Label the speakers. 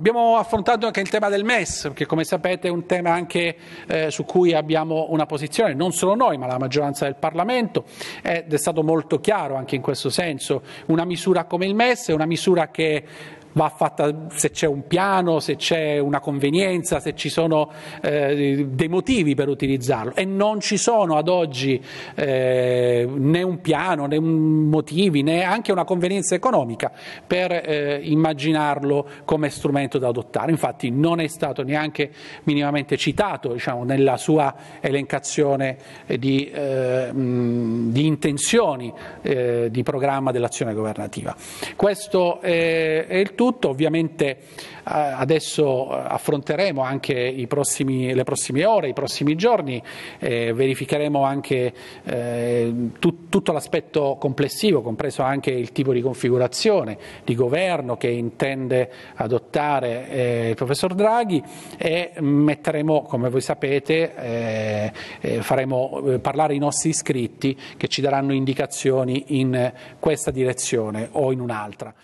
Speaker 1: Abbiamo affrontato anche il tema del MES, che come sapete è un tema anche eh, su cui abbiamo una posizione, non solo noi, ma la maggioranza del Parlamento, ed è stato molto chiaro anche in questo senso. Una misura come il MES è una misura che va fatta se c'è un piano, se c'è una convenienza, se ci sono eh, dei motivi per utilizzarlo e non ci sono ad oggi eh, né un piano né un motivi né anche una convenienza economica per eh, immaginarlo come strumento da adottare. Infatti non è stato neanche minimamente citato diciamo, nella sua elencazione eh, di, eh, mh, di intenzioni eh, di programma dell'azione governativa. Questo è il tutto, ovviamente eh, adesso eh, affronteremo anche prossimi, le prossime ore, i prossimi giorni, eh, verificheremo anche eh, tu, tutto l'aspetto complessivo, compreso anche il tipo di configurazione di governo che intende adottare eh, il professor Draghi e metteremo, come voi sapete, eh, faremo parlare i nostri iscritti che ci daranno indicazioni in questa direzione o in un'altra.